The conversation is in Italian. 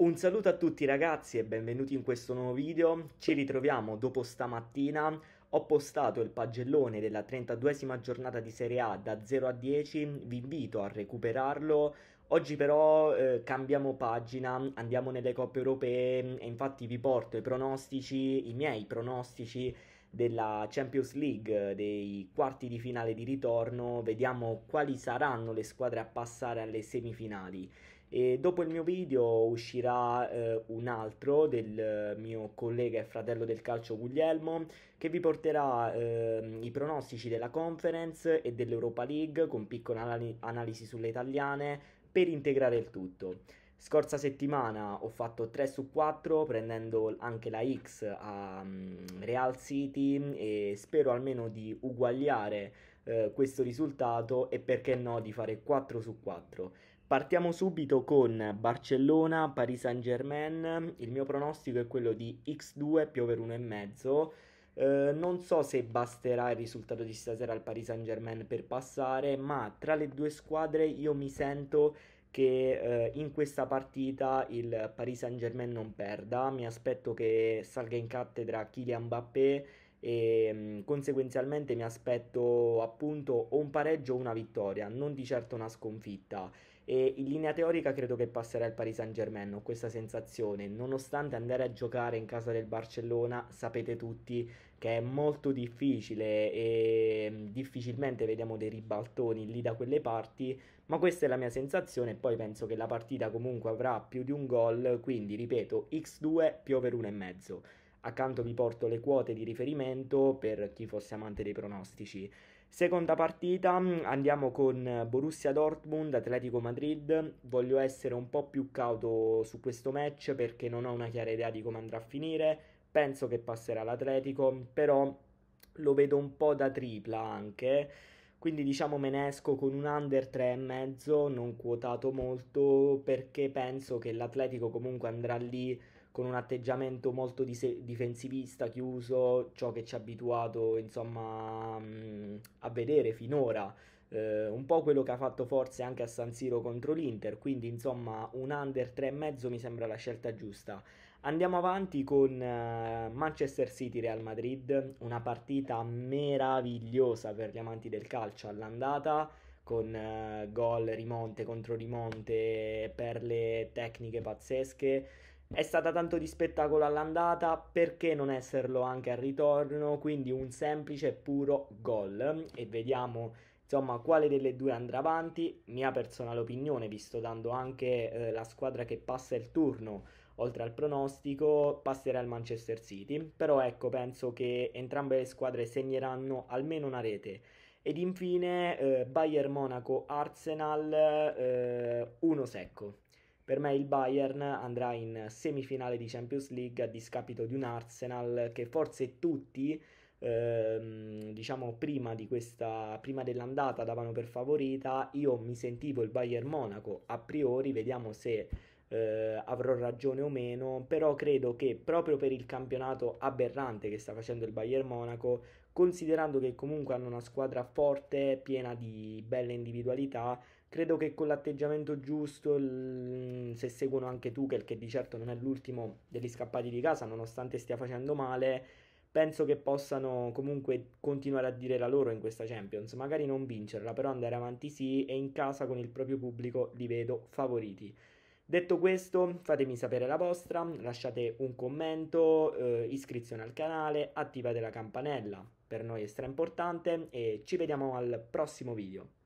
Un saluto a tutti ragazzi e benvenuti in questo nuovo video, ci ritroviamo dopo stamattina, ho postato il pagellone della 32esima giornata di Serie A da 0 a 10, vi invito a recuperarlo, oggi però eh, cambiamo pagina, andiamo nelle coppe europee e infatti vi porto i pronostici, i miei pronostici della Champions League, dei quarti di finale di ritorno, vediamo quali saranno le squadre a passare alle semifinali. E dopo il mio video uscirà eh, un altro del mio collega e fratello del calcio Guglielmo che vi porterà eh, i pronostici della conference e dell'Europa League con piccola anal- analisi sulle italiane per integrare il tutto. Scorsa settimana ho fatto 3 su 4 prendendo anche la X a mm, Real City e spero almeno di uguagliare eh, questo risultato e perché no di fare 4 su 4. Partiamo subito con Barcellona, Paris Saint Germain. Il mio pronostico è quello di X2 più over 1,5. Eh, non so se basterà il risultato di stasera al Paris Saint Germain per passare, ma tra le due squadre io mi sento che eh, in questa partita il Paris Saint Germain non perda. Mi aspetto che salga in cattedra Kylian Mbappé e ehm, conseguenzialmente mi aspetto appunto o un pareggio o una vittoria, non di certo una sconfitta. E in linea teorica credo che passerà il Paris Saint Germain, ho questa sensazione, nonostante andare a giocare in casa del Barcellona, sapete tutti che è molto difficile e ehm, difficilmente vediamo dei ribaltoni lì da quelle parti, ma questa è la mia sensazione, poi penso che la partita comunque avrà più di un gol, quindi ripeto, x2 più over 1,5. Accanto vi porto le quote di riferimento per chi fosse amante dei pronostici. Seconda partita, andiamo con Borussia Dortmund, Atletico Madrid. Voglio essere un po' più cauto su questo match perché non ho una chiara idea di come andrà a finire. Penso che passerà l'Atletico, però lo vedo un po' da tripla anche. Quindi diciamo me ne esco con un under 3,5, non quotato molto, perché penso che l'Atletico comunque andrà lì con un atteggiamento molto dise- difensivista, chiuso, ciò che ci ha abituato insomma, mm, a vedere finora. Eh, un po' quello che ha fatto forse anche a San Siro contro l'Inter, quindi insomma un under 3,5 mi sembra la scelta giusta. Andiamo avanti con eh, Manchester City Real Madrid, una partita meravigliosa per gli amanti del calcio all'andata con eh, gol rimonte contro rimonte, perle tecniche pazzesche. È stata tanto di spettacolo all'andata, perché non esserlo anche al ritorno? Quindi un semplice e puro gol. E vediamo insomma quale delle due andrà avanti. Mia personale opinione, visto dando anche eh, la squadra che passa il turno oltre al pronostico, passerà al Manchester City. Però ecco, penso che entrambe le squadre segneranno almeno una rete. Ed infine eh, Bayern Monaco Arsenal eh, uno secco. Per me il Bayern andrà in semifinale di Champions League a discapito di un Arsenal che forse tutti, ehm, diciamo prima, di questa, prima dell'andata, davano per favorita. Io mi sentivo il Bayern Monaco a priori, vediamo se eh, avrò ragione o meno, però credo che proprio per il campionato aberrante che sta facendo il Bayern Monaco, considerando che comunque hanno una squadra forte, piena di belle individualità, credo che con l'atteggiamento giusto, l- se seguono anche Tuchel, che di certo non è l'ultimo degli scappati di casa, nonostante stia facendo male, penso che possano comunque continuare a dire la loro in questa Champions, magari non vincerla, però andare avanti sì e in casa con il proprio pubblico li vedo favoriti. Detto questo, fatemi sapere la vostra, lasciate un commento, eh, iscrizione al canale, attivate la campanella, per noi è stra importante e ci vediamo al prossimo video.